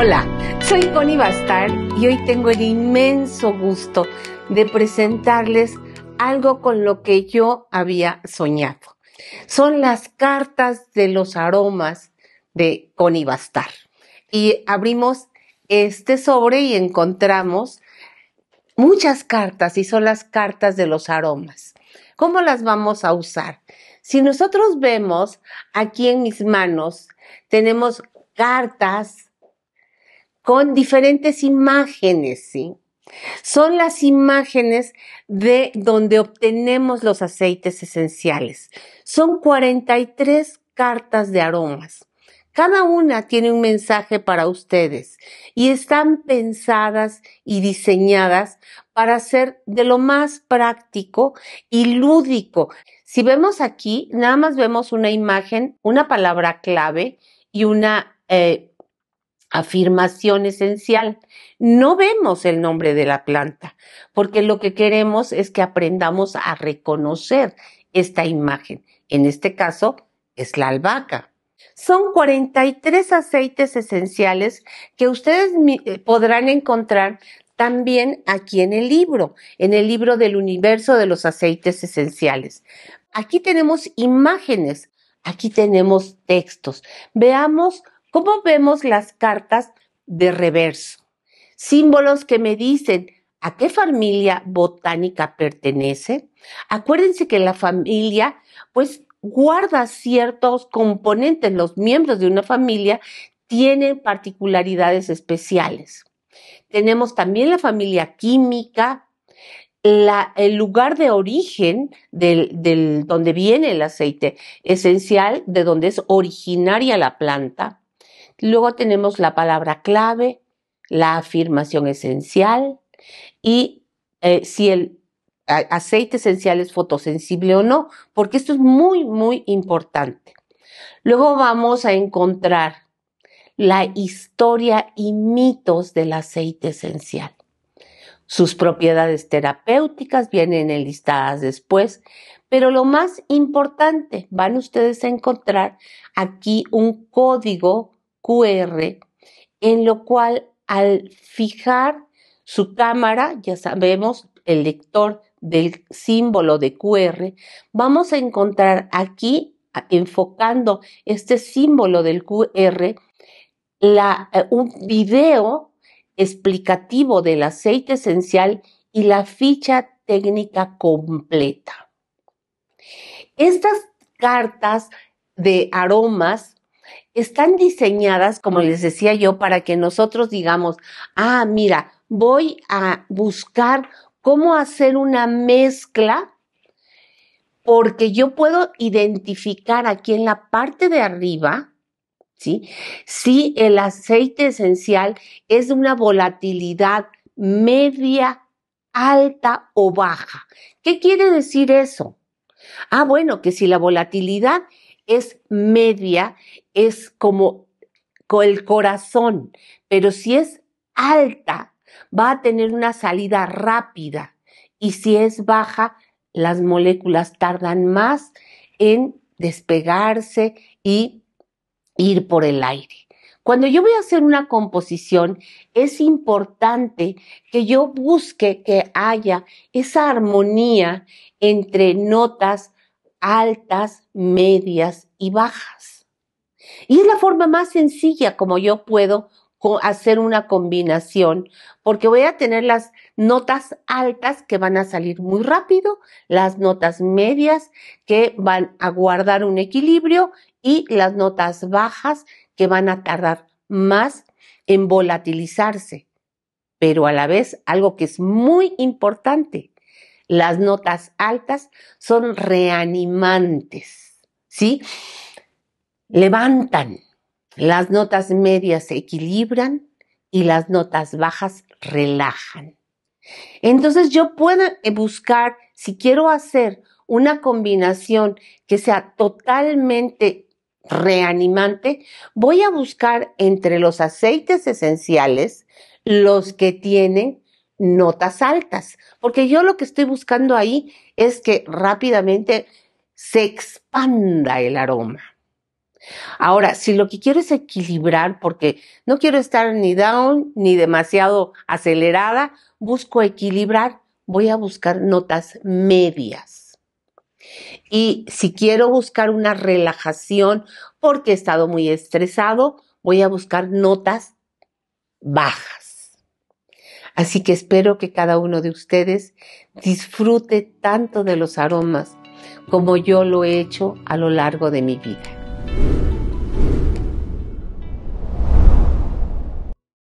Hola, soy Connie Bastar y hoy tengo el inmenso gusto de presentarles algo con lo que yo había soñado. Son las cartas de los aromas de Connie Bastar. Y abrimos este sobre y encontramos muchas cartas y son las cartas de los aromas. ¿Cómo las vamos a usar? Si nosotros vemos aquí en mis manos, tenemos cartas con diferentes imágenes, ¿sí? Son las imágenes de donde obtenemos los aceites esenciales. Son 43 cartas de aromas. Cada una tiene un mensaje para ustedes y están pensadas y diseñadas para ser de lo más práctico y lúdico. Si vemos aquí, nada más vemos una imagen, una palabra clave y una eh, Afirmación esencial. No vemos el nombre de la planta, porque lo que queremos es que aprendamos a reconocer esta imagen. En este caso, es la albahaca. Son 43 aceites esenciales que ustedes eh, podrán encontrar también aquí en el libro, en el libro del universo de los aceites esenciales. Aquí tenemos imágenes, aquí tenemos textos. Veamos ¿Cómo vemos las cartas de reverso? Símbolos que me dicen a qué familia botánica pertenece. Acuérdense que la familia, pues, guarda ciertos componentes. Los miembros de una familia tienen particularidades especiales. Tenemos también la familia química, el lugar de origen del, donde viene el aceite esencial, de donde es originaria la planta, Luego tenemos la palabra clave, la afirmación esencial y eh, si el aceite esencial es fotosensible o no, porque esto es muy, muy importante. Luego vamos a encontrar la historia y mitos del aceite esencial. Sus propiedades terapéuticas vienen enlistadas después, pero lo más importante, van ustedes a encontrar aquí un código QR, en lo cual al fijar su cámara, ya sabemos, el lector del símbolo de QR, vamos a encontrar aquí, enfocando este símbolo del QR, eh, un video explicativo del aceite esencial y la ficha técnica completa. Estas cartas de aromas están diseñadas, como les decía yo, para que nosotros digamos, ah, mira, voy a buscar cómo hacer una mezcla porque yo puedo identificar aquí en la parte de arriba, ¿sí? Si el aceite esencial es de una volatilidad media, alta o baja. ¿Qué quiere decir eso? Ah, bueno, que si la volatilidad es media, es como el corazón, pero si es alta, va a tener una salida rápida y si es baja, las moléculas tardan más en despegarse y ir por el aire. Cuando yo voy a hacer una composición, es importante que yo busque que haya esa armonía entre notas altas, medias y bajas. Y es la forma más sencilla como yo puedo hacer una combinación, porque voy a tener las notas altas que van a salir muy rápido, las notas medias que van a guardar un equilibrio y las notas bajas que van a tardar más en volatilizarse. Pero a la vez, algo que es muy importante, las notas altas son reanimantes, ¿sí? Levantan. Las notas medias se equilibran y las notas bajas relajan. Entonces yo puedo eh, buscar, si quiero hacer una combinación que sea totalmente reanimante, voy a buscar entre los aceites esenciales los que tienen notas altas, porque yo lo que estoy buscando ahí es que rápidamente se expanda el aroma. Ahora, si lo que quiero es equilibrar, porque no quiero estar ni down ni demasiado acelerada, busco equilibrar, voy a buscar notas medias. Y si quiero buscar una relajación porque he estado muy estresado, voy a buscar notas bajas. Así que espero que cada uno de ustedes disfrute tanto de los aromas como yo lo he hecho a lo largo de mi vida.